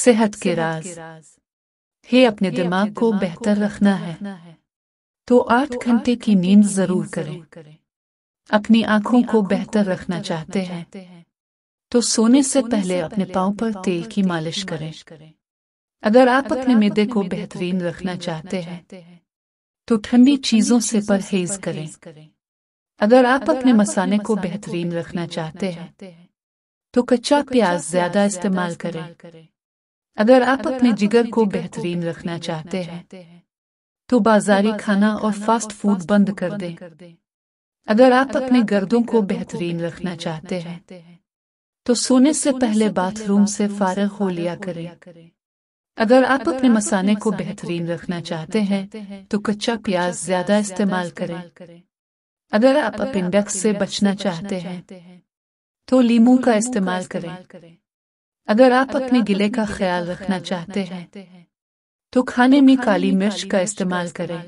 सेहत के राज हे अपने दिमाग को बेहतर रखना है तो आठ तो घंटे की नींद जरूर करें अपनी आंखों को बेहतर रखना चाहते हैं तो सोने से पहले अपने पाँव पर तेल की मालिश करें अगर आप अपने मेदे को बेहतरीन रखना चाहते हैं तो ठंडी चीजों से परहेज करें अगर आप अपने मसाने को बेहतरीन रखना चाहते हैं तो कच्चा तो प्याज ज्यादा इस्तेमाल करें अगर आप अपने जिगर को बेहतरीन रखना चाहते हैं तो बाजारी खाना और फास्ट फूड बंद कर दें अगर आप अपने गर्दों को बेहतरीन रखना चाहते हैं तो सोने से पहले बाथरूम से फारग हो लिया करें अगर आप अपने मसाने को बेहतरीन रखना चाहते हैं तो कच्चा तो प्याज ज्यादा इस्तेमाल करें अगर आप अपेंडक्स से बचना चाहते हैं तो, तो लीमू का इस्तेमाल करें अगर आप अपने गिले का ख्याल रखना चाहते हैं तो खाने तो में काली मिर्च का इस्तेमाल करें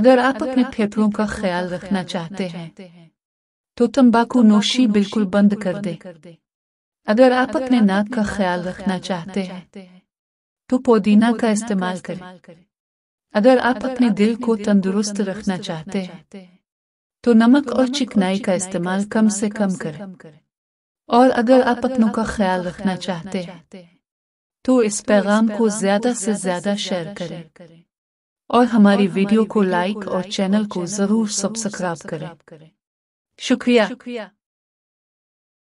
अगर आप अपने फेफड़ों का ख्याल रखना चाहते हैं तो तंबाकू नोशी बिल्कुल बंद कर दे अगर आप अपने नाक का ख्याल रखना चाहते हैं तो, तो पुदीना का इस्तेमाल करें अगर आप अपने दिल को तंदुरुस्त रखना चाहते हैं तो नमक तो और चिकनाई का इस्तेमाल कम से कम करें और अगर आप अपनों का ख्याल रखना चाहते हैं तो इस पैगाम को ज्यादा से ज्यादा शेयर करें और हमारी वीडियो को लाइक और चैनल को जरूर सब्सक्राइब करें शुक्रिया